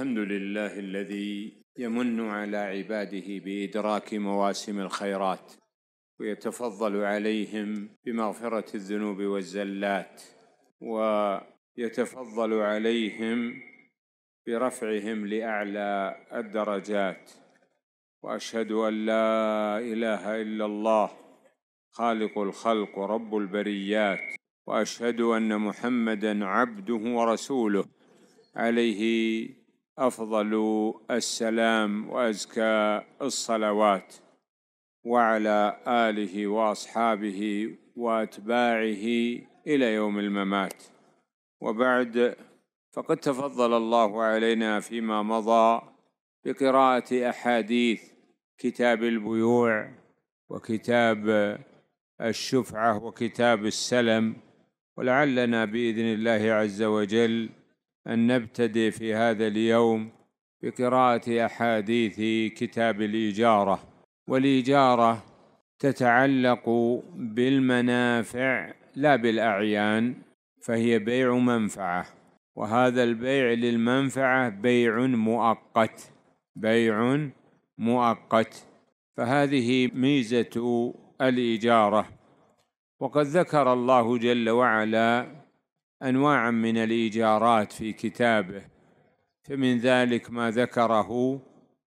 الحمد لله الذي يمن على عباده بادراك مواسم الخيرات ويتفضل عليهم بمغفره الذنوب والزلات ويتفضل عليهم برفعهم لاعلى الدرجات واشهد ان لا اله الا الله خالق الخلق ورب البريات واشهد ان محمدا عبده ورسوله عليه افضل السلام وازكى الصلوات وعلى اله واصحابه واتباعه الى يوم الممات وبعد فقد تفضل الله علينا فيما مضى بقراءه احاديث كتاب البيوع وكتاب الشفعه وكتاب السلم ولعلنا باذن الله عز وجل أن نبتدئ في هذا اليوم بقراءة أحاديث كتاب الإجارة والإجارة تتعلق بالمنافع لا بالأعيان فهي بيع منفعة وهذا البيع للمنفعة بيع مؤقت بيع مؤقت فهذه ميزة الإجارة وقد ذكر الله جل وعلا أنواعا من الإيجارات في كتابه فمن ذلك ما ذكره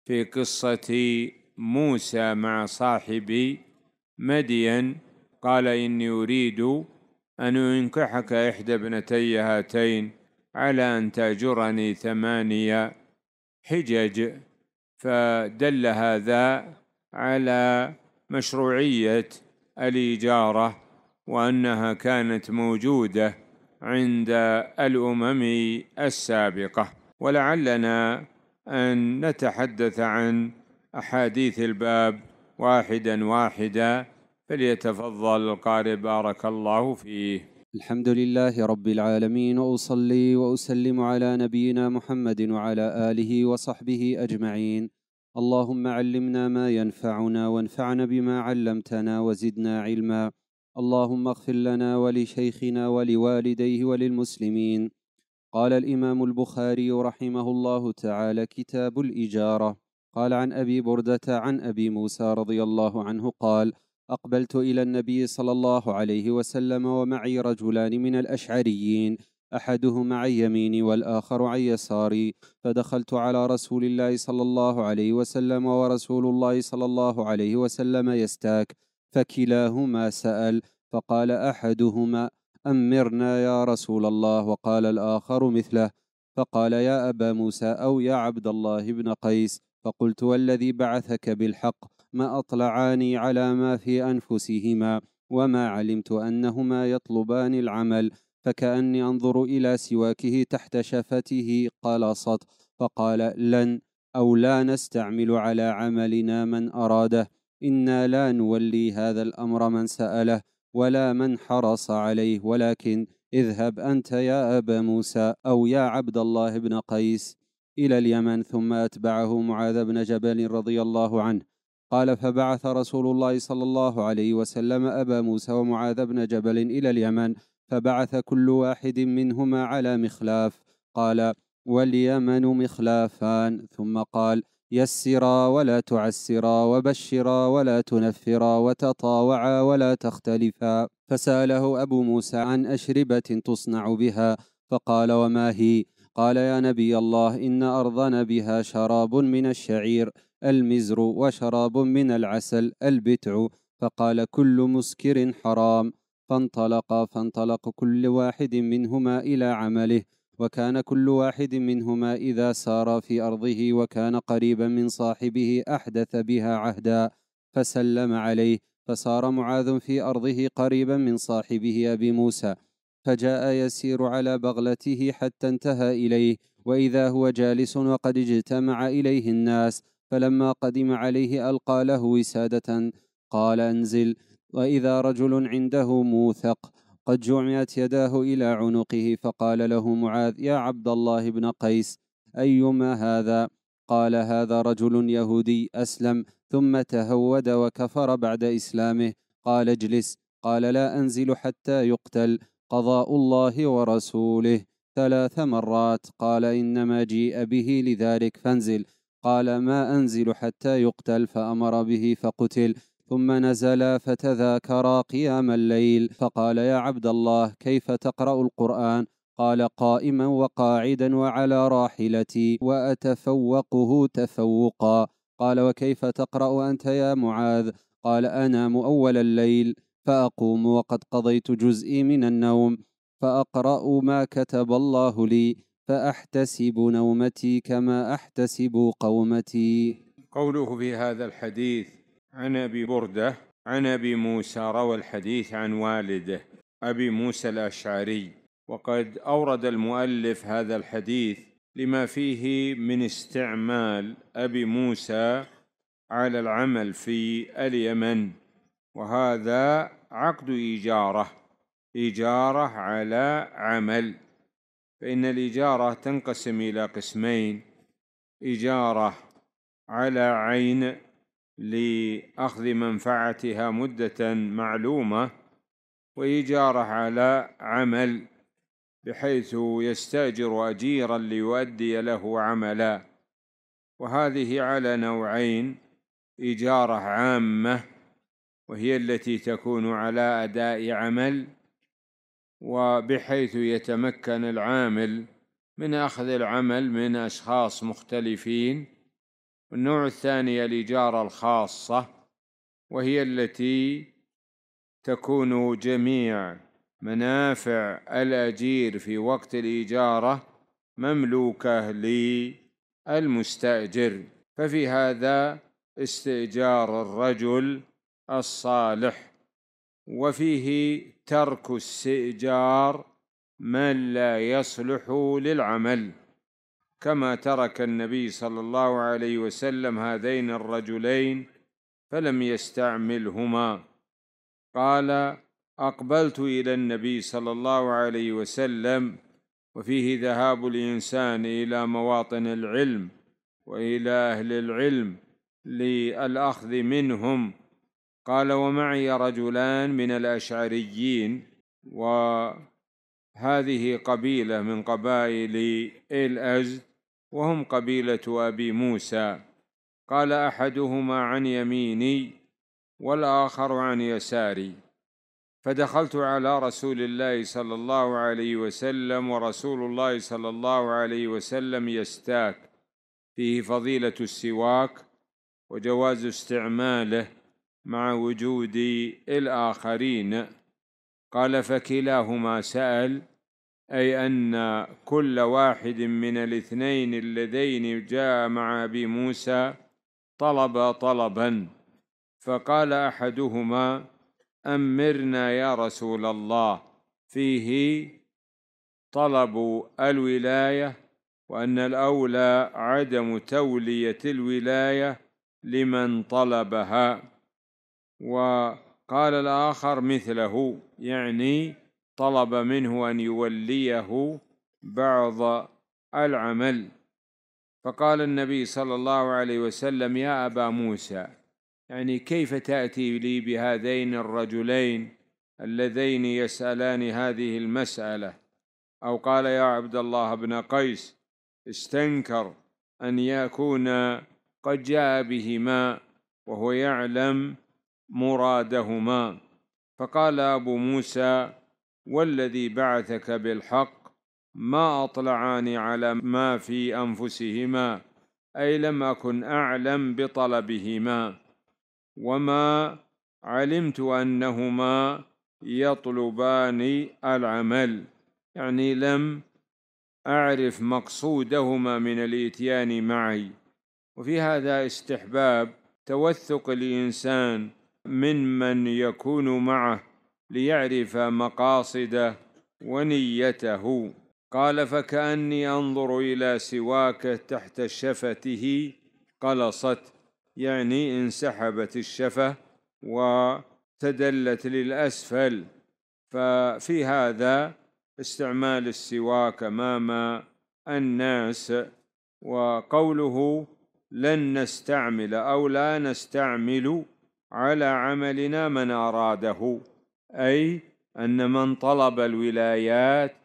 في قصة موسى مع صاحب مدين قال إني أريد أن أنكحك إحدى ابنتي هاتين على أن تأجرني ثمانية حجج فدل هذا على مشروعية الإجارة وأنها كانت موجودة عند الامم السابقه ولعلنا ان نتحدث عن احاديث الباب واحدا واحدا فليتفضل القارئ بارك الله فيه الحمد لله رب العالمين واصلي واسلم على نبينا محمد وعلى اله وصحبه اجمعين اللهم علمنا ما ينفعنا وانفعنا بما علمتنا وزدنا علما اللهم اغفر لنا ولشيخنا ولوالديه وللمسلمين قال الامام البخاري رحمه الله تعالى كتاب الاجاره قال عن ابي برده عن ابي موسى رضي الله عنه قال اقبلت الى النبي صلى الله عليه وسلم ومعي رجلان من الاشعريين احدهما عن يميني والاخر عن يساري فدخلت على رسول الله صلى الله عليه وسلم ورسول الله صلى الله عليه وسلم يستاك فكلاهما سأل فقال أحدهما أمرنا يا رسول الله وقال الآخر مثله فقال يا أبا موسى أو يا عبد الله بن قيس فقلت والذي بعثك بالحق ما أطلعاني على ما في أنفسهما وما علمت أنهما يطلبان العمل فكأني أنظر إلى سواكه تحت شفته قلصت فقال لن أو لا نستعمل على عملنا من أراده إنا لا نولي هذا الأمر من سأله ولا من حرص عليه ولكن اذهب أنت يا أبا موسى أو يا عبد الله بن قيس إلى اليمن ثم أتبعه معاذ بن جبل رضي الله عنه قال فبعث رسول الله صلى الله عليه وسلم أبا موسى ومعاذ بن جبل إلى اليمن فبعث كل واحد منهما على مخلاف قال واليمن مخلافان ثم قال يسرا ولا تعسرا وبشرا ولا تنفرا وتطاوعا ولا تختلفا فساله ابو موسى عن اشربه تصنع بها فقال وما هي قال يا نبي الله ان ارضنا بها شراب من الشعير المزر وشراب من العسل البتع فقال كل مسكر حرام فانطلقا فانطلق كل واحد منهما الى عمله وكان كل واحد منهما اذا سار في ارضه وكان قريبا من صاحبه احدث بها عهدا فسلم عليه فسار معاذ في ارضه قريبا من صاحبه ابي موسى فجاء يسير على بغلته حتى انتهى اليه واذا هو جالس وقد اجتمع اليه الناس فلما قدم عليه القى له وساده قال انزل واذا رجل عنده موثق قد جمعت يداه إلى عنقه فقال له معاذ يا عبد الله بن قيس أيما هذا؟ قال هذا رجل يهودي أسلم ثم تهود وكفر بعد إسلامه قال اجلس قال لا أنزل حتى يقتل قضاء الله ورسوله ثلاث مرات قال إنما جيء به لذلك فانزل قال ما أنزل حتى يقتل فأمر به فقتل ثم نزلا فتذاكرا قيام الليل فقال يا عبد الله كيف تقرا القران قال قائما وقاعدا وعلى راحلتي واتفوقه تفوقا قال وكيف تقرا انت يا معاذ قال انام اول الليل فاقوم وقد قضيت جزئي من النوم فاقرا ما كتب الله لي فاحتسب نومتي كما احتسب قومتي قوله في هذا الحديث عن أبي بردة عن أبي موسى روى الحديث عن والده أبي موسى الأشعري وقد أورد المؤلف هذا الحديث لما فيه من استعمال أبي موسى على العمل في اليمن وهذا عقد إيجارة إيجارة على عمل فإن الإجارة تنقسم إلى قسمين إجارة على عين لأخذ منفعتها مدة معلومة وإيجار على عمل بحيث يستأجر أجيرا ليؤدي له عملا وهذه على نوعين إجارة عامة وهي التي تكون على أداء عمل وبحيث يتمكن العامل من أخذ العمل من أشخاص مختلفين والنوع الثاني الإجارة الخاصة وهي التي تكون جميع منافع الأجير في وقت الإجارة مملوكة للمستأجر ففي هذا استئجار الرجل الصالح وفيه ترك استئجار من لا يصلح للعمل كما ترك النبي صلى الله عليه وسلم هذين الرجلين فلم يستعملهما قال اقبلت الى النبي صلى الله عليه وسلم وفيه ذهاب الانسان الى مواطن العلم والى اهل العلم للاخذ منهم قال ومعي رجلان من الاشعريين وهذه قبيله من قبائل الازد وهم قبيلة أبي موسى قال أحدهما عن يميني والآخر عن يساري فدخلت على رسول الله صلى الله عليه وسلم ورسول الله صلى الله عليه وسلم يستاك فيه فضيلة السواك وجواز استعماله مع وجود الآخرين قال فكلاهما سأل أي أن كل واحد من الاثنين اللذين جاء مع أبي موسى طلب طلبا فقال أحدهما أمرنا يا رسول الله فيه طلب الولاية وأن الأولى عدم تولية الولاية لمن طلبها وقال الآخر مثله يعني طلب منه أن يوليه بعض العمل فقال النبي صلى الله عليه وسلم يا أبا موسى يعني كيف تأتي لي بهذين الرجلين اللذين يسألان هذه المسألة أو قال يا عبد الله بن قيس استنكر أن يكون قد جاء بهما وهو يعلم مرادهما فقال أبو موسى والذي بعثك بالحق ما اطلعاني على ما في أنفسهما أي لم أكن أعلم بطلبهما وما علمت أنهما يطلبان العمل يعني لم أعرف مقصودهما من الإتيان معي وفي هذا استحباب توثق الإنسان ممن يكون معه ليعرف مقاصده ونيته قال فكأني أنظر إلى سواك تحت شفته قلصت يعني انسحبت الشفة وتدلت للأسفل ففي هذا استعمال السواك أمام الناس وقوله لن نستعمل أو لا نستعمل على عملنا من أراده أي أن من طلب الولايات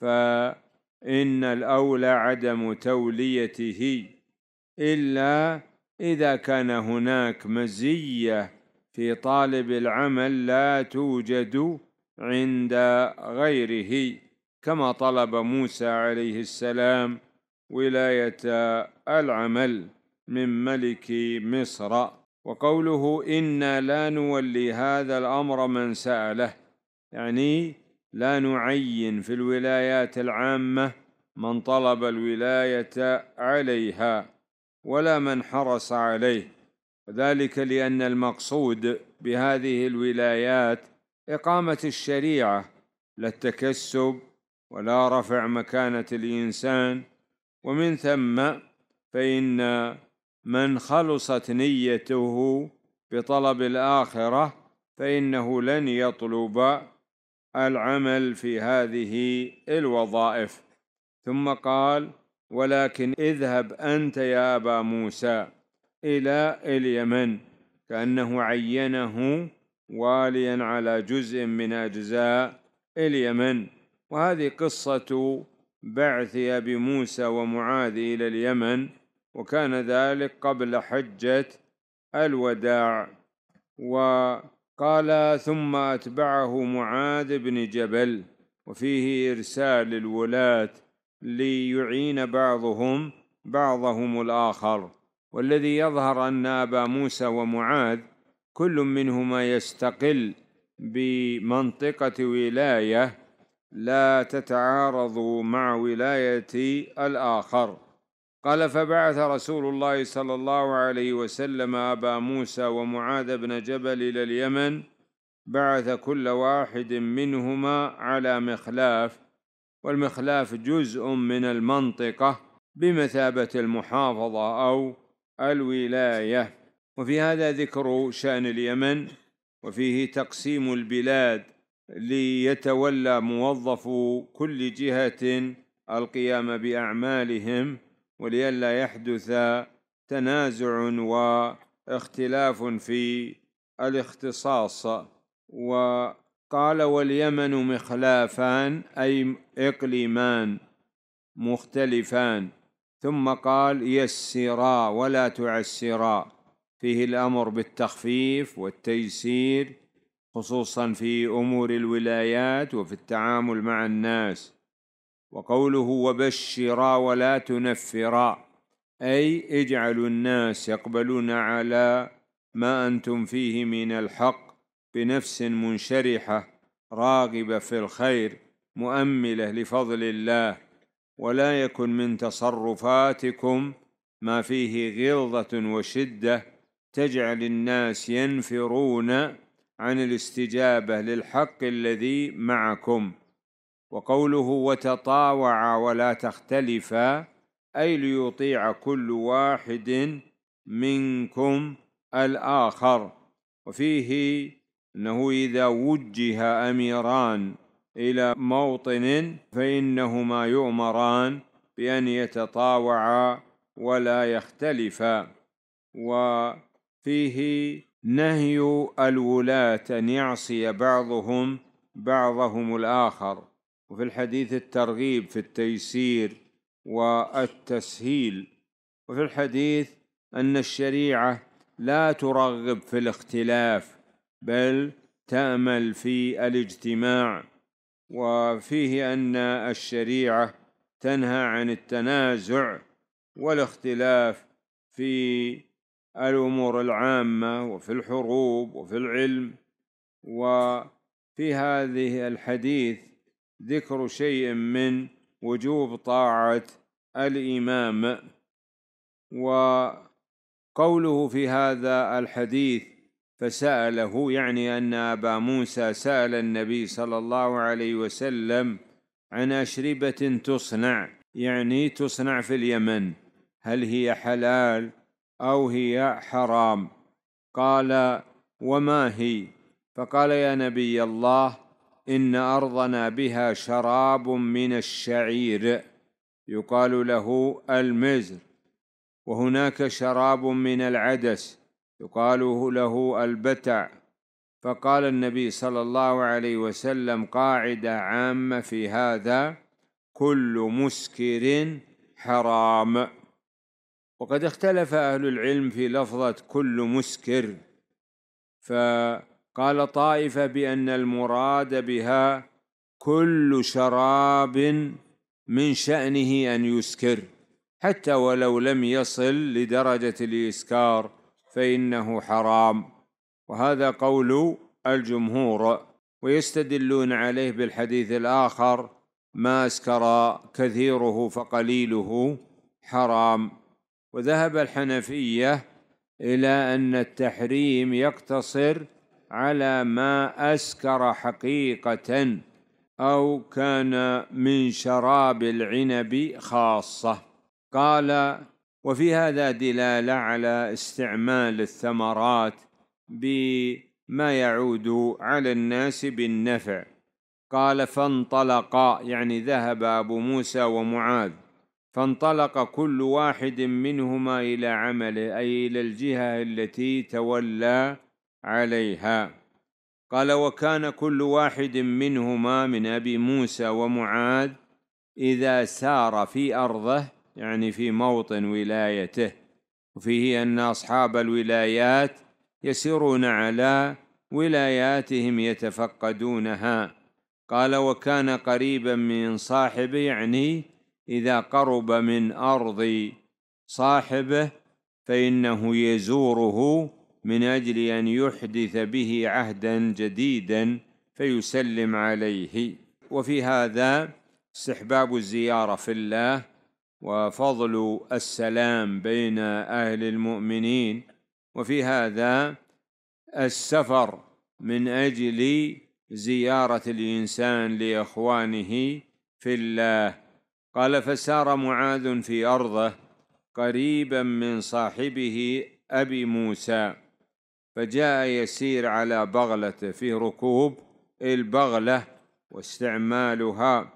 فإن الأولى عدم توليته إلا إذا كان هناك مزية في طالب العمل لا توجد عند غيره كما طلب موسى عليه السلام ولاية العمل من ملك مصر وقوله إنا لا نولي هذا الأمر من سأله يعني لا نعين في الولايات العامة من طلب الولاية عليها ولا من حرص عليه وذلك لأن المقصود بهذه الولايات إقامة الشريعة لا التكسب ولا رفع مكانة الإنسان ومن ثم فإن من خلصت نيته بطلب الآخرة فإنه لن يطلب العمل في هذه الوظائف ثم قال ولكن اذهب أنت يا أبا موسى إلى اليمن كأنه عينه واليا على جزء من أجزاء اليمن وهذه قصة بعث أبي موسى ومعاذ إلى اليمن وكان ذلك قبل حجة الوداع وقال ثم أتبعه معاذ بن جبل وفيه إرسال الولاة ليعين بعضهم بعضهم الآخر والذي يظهر أن أبا موسى ومعاذ كل منهما يستقل بمنطقة ولاية لا تتعارض مع ولاية الآخر قال فبعث رسول الله صلى الله عليه وسلم أبا موسى ومعاذ بن جبل إلى اليمن بعث كل واحد منهما على مخلاف والمخلاف جزء من المنطقة بمثابة المحافظة أو الولاية وفي هذا ذكر شأن اليمن وفيه تقسيم البلاد ليتولى موظف كل جهة القيام بأعمالهم ولئلا يحدث تنازع واختلاف في الاختصاص وقال واليمن مخلافان أي إقليمان مختلفان ثم قال يسرا ولا تعسرا فيه الأمر بالتخفيف والتيسير خصوصا في أمور الولايات وفي التعامل مع الناس وقوله وبشرا ولا تنفرا أي اجعلوا الناس يقبلون على ما أنتم فيه من الحق بنفس منشرحة راغبة في الخير مؤملة لفضل الله ولا يكن من تصرفاتكم ما فيه غلظة وشدة تجعل الناس ينفرون عن الاستجابة للحق الذي معكم وقوله وتطاوع ولا تختلفا أي ليطيع كل واحد منكم الآخر وفيه أنه إذا وجه أميران إلى موطن فإنهما يؤمران بأن يتطاوعا ولا يختلفا وفيه نهي الولاة أن يعصي بعضهم بعضهم الآخر وفي الحديث الترغيب في التيسير والتسهيل وفي الحديث أن الشريعة لا ترغب في الاختلاف بل تأمل في الاجتماع وفيه أن الشريعة تنهى عن التنازع والاختلاف في الأمور العامة وفي الحروب وفي العلم وفي هذه الحديث ذكر شيء من وجوب طاعة الإمام وقوله في هذا الحديث فسأله يعني أن أبا موسى سأل النبي صلى الله عليه وسلم عن أشربة تصنع يعني تصنع في اليمن هل هي حلال أو هي حرام قال وما هي فقال يا نبي الله إن أرضنا بها شراب من الشعير يقال له المزر وهناك شراب من العدس يقال له البتع فقال النبي صلى الله عليه وسلم قاعدة عامة في هذا كل مسكر حرام وقد اختلف أهل العلم في لفظة كل مسكر ف قال طائفة بأن المراد بها كل شراب من شأنه أن يسكر حتى ولو لم يصل لدرجة الإسكار فإنه حرام وهذا قول الجمهور ويستدلون عليه بالحديث الآخر ما أسكر كثيره فقليله حرام وذهب الحنفية إلى أن التحريم يقتصر على ما أسكر حقيقة أو كان من شراب العنب خاصة قال وفي هذا دلالة على استعمال الثمرات بما يعود على الناس بالنفع قال فانطلقا يعني ذهب أبو موسى ومعاذ فانطلق كل واحد منهما إلى عمله أي إلى الجهة التي تولى عليها قال وكان كل واحد منهما من أبي موسى ومعاذ إذا سار في أرضه يعني في موطن ولايته وفيه أن أصحاب الولايات يسيرون على ولاياتهم يتفقدونها قال وكان قريبا من صاحبه يعني إذا قرب من أرض صاحبه فإنه يزوره من اجل ان يحدث به عهدا جديدا فيسلم عليه وفي هذا استحباب الزياره في الله وفضل السلام بين اهل المؤمنين وفي هذا السفر من اجل زياره الانسان لاخوانه في الله قال فسار معاذ في ارضه قريبا من صاحبه ابي موسى فجاء يسير على بغلته في ركوب البغلة واستعمالها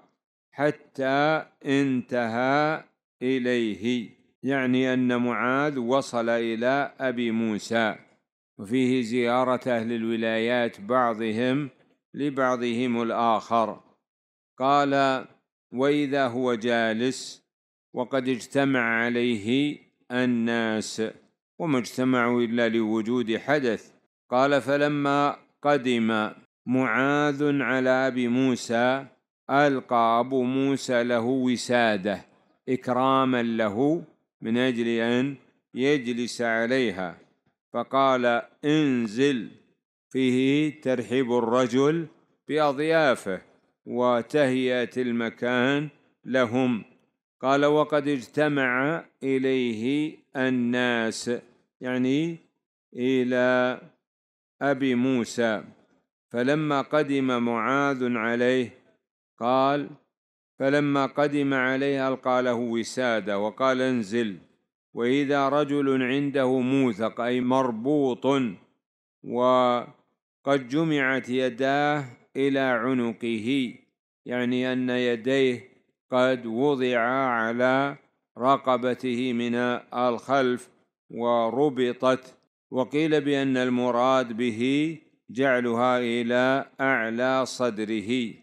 حتى انتهى إليه يعني أن معاذ وصل إلى أبي موسى وفيه زيارة أهل الولايات بعضهم لبعضهم الآخر قال وإذا هو جالس وقد اجتمع عليه الناس وما اجتمعوا إلا لوجود حدث قال فلما قدم معاذ على أبي موسى ألقى أبو موسى له وسادة إكراما له من أجل أن يجلس عليها فقال انزل فيه ترحب الرجل بأضيافه وتهيئة المكان لهم قال وقد اجتمع إليه الناس يعني إلى أبي موسى فلما قدم معاذ عليه قال فلما قدم عليه ألقى له وسادة وقال انزل وإذا رجل عنده موثق أي مربوط وقد جمعت يداه إلى عنقه يعني أن يديه قد وضعا على رقبته من الخلف وربطت وقيل بأن المراد به جعلها إلى أعلى صدره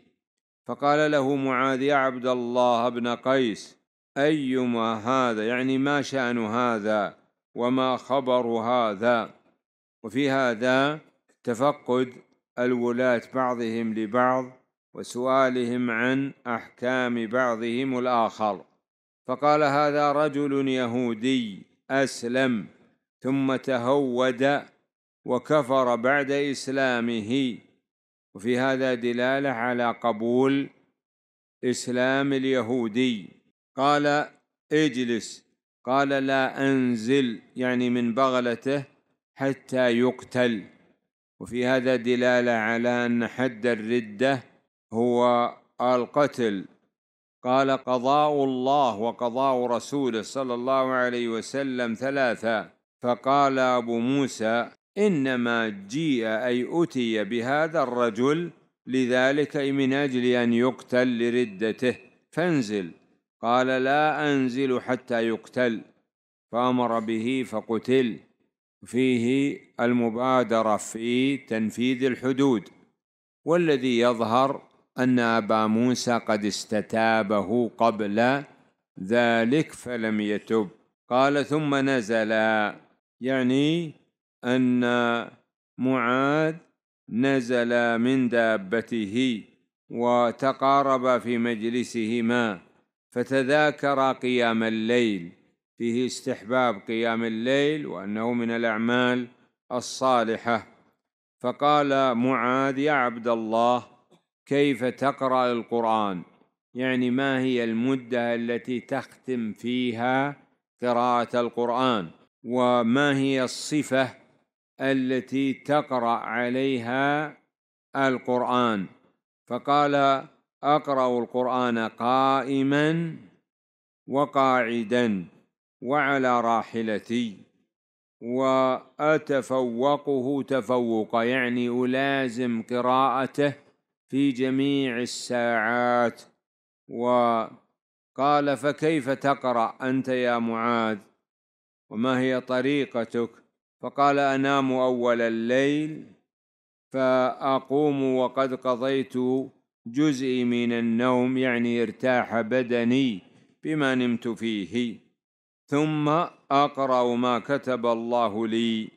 فقال له معاذ يا عبد الله بن قيس أيما هذا يعني ما شأن هذا وما خبر هذا وفي هذا تفقد الولاة بعضهم لبعض وسؤالهم عن أحكام بعضهم الآخر فقال هذا رجل يهودي أسلم ثم تهود وكفر بعد إسلامه وفي هذا دلالة على قبول إسلام اليهودي قال اجلس قال لا أنزل يعني من بغلته حتى يقتل وفي هذا دلالة على أن حد الردة هو القتل قال قضاء الله وقضاء رسوله صلى الله عليه وسلم ثلاثة فقال أبو موسى إنما جيء أي أتي بهذا الرجل لذلك من أجل أن يقتل لردته فانزل قال لا أنزل حتى يقتل فأمر به فقتل فيه المبادرة في تنفيذ الحدود والذي يظهر أن أبا موسى قد استتابه قبل ذلك فلم يتب قال ثم نزل يعني أن معاذ نزل من دابته وتقارب في مجلسهما فتذاكر قيام الليل فيه استحباب قيام الليل وأنه من الأعمال الصالحة فقال معاذ يا عبد الله كيف تقرأ القرآن يعني ما هي المدة التي تختم فيها قراءة القرآن وما هي الصفة التي تقرأ عليها القرآن فقال أقرأ القرآن قائما وقاعدا وعلى راحلتي وأتفوقه تفوق يعني ألازم قراءته في جميع الساعات وقال فكيف تقرا انت يا معاذ وما هي طريقتك فقال انام اول الليل فاقوم وقد قضيت جزئي من النوم يعني ارتاح بدني بما نمت فيه ثم اقرا ما كتب الله لي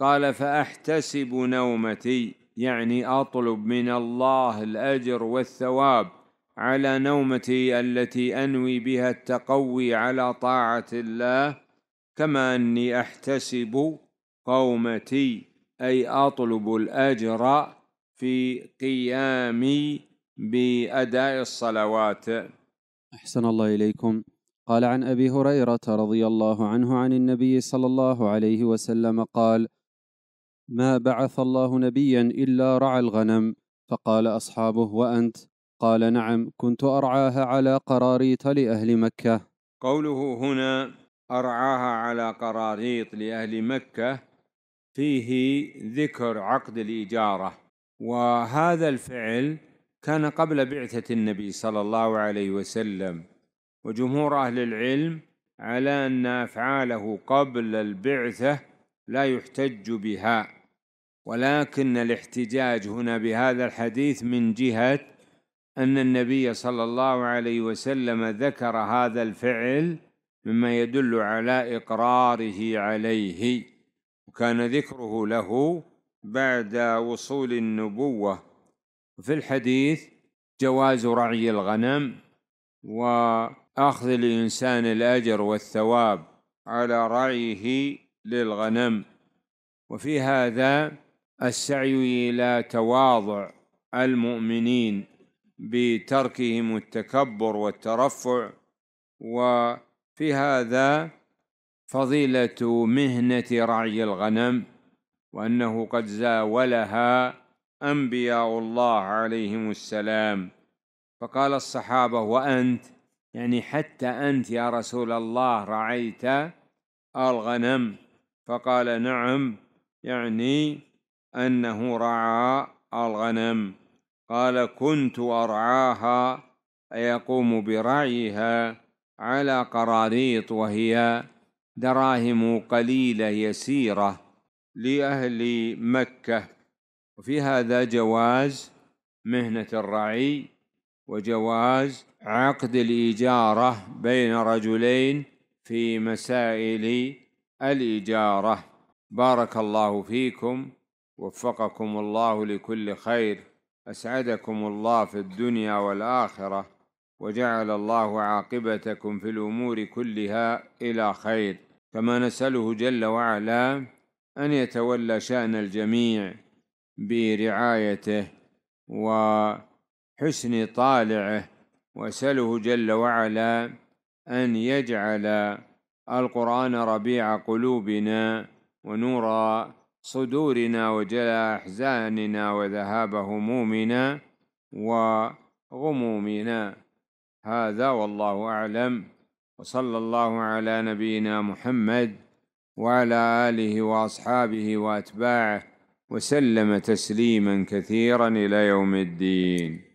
قال فاحتسب نومتي يعني اطلب من الله الاجر والثواب على نومتي التي انوي بها التقوي على طاعه الله كما اني احتسب قومتي اي اطلب الاجر في قيامي باداء الصلوات احسن الله اليكم قال عن ابي هريره رضي الله عنه عن النبي صلى الله عليه وسلم قال ما بعث الله نبيا الا رعى الغنم فقال اصحابه وانت قال نعم كنت ارعاها على قراريط لاهل مكه قوله هنا ارعاها على قراريط لاهل مكه فيه ذكر عقد الاجاره وهذا الفعل كان قبل بعثه النبي صلى الله عليه وسلم وجمهور اهل العلم على ان افعاله قبل البعثه لا يحتج بها ولكن الاحتجاج هنا بهذا الحديث من جهة أن النبي صلى الله عليه وسلم ذكر هذا الفعل مما يدل على إقراره عليه وكان ذكره له بعد وصول النبوة في الحديث جواز رعي الغنم وأخذ الإنسان الأجر والثواب على رعيه للغنم وفي هذا السعي الى تواضع المؤمنين بتركهم التكبر والترفع وفي هذا فضيله مهنه رعي الغنم وانه قد زاولها انبياء الله عليهم السلام فقال الصحابه وانت يعني حتى انت يا رسول الله رعيت الغنم فقال نعم يعني أنه رعى الغنم قال كنت أرعاها أيقوم برعيها على قراريط وهي دراهم قليلة يسيرة لأهل مكة وفي هذا جواز مهنة الرعي وجواز عقد الإجارة بين رجلين في مسائل الإجارة بارك الله فيكم وفقكم الله لكل خير أسعدكم الله في الدنيا والآخرة وجعل الله عاقبتكم في الأمور كلها إلى خير كما نسأله جل وعلا أن يتولى شأن الجميع برعايته وحسن طالعه وأسأله جل وعلا أن يجعل القرآن ربيع قلوبنا ونور صدورنا وجلاء أحزاننا وذهاب همومنا وغمومنا هذا والله أعلم وصلى الله على نبينا محمد وعلى آله وأصحابه وأتباعه وسلم تسليما كثيرا إلى يوم الدين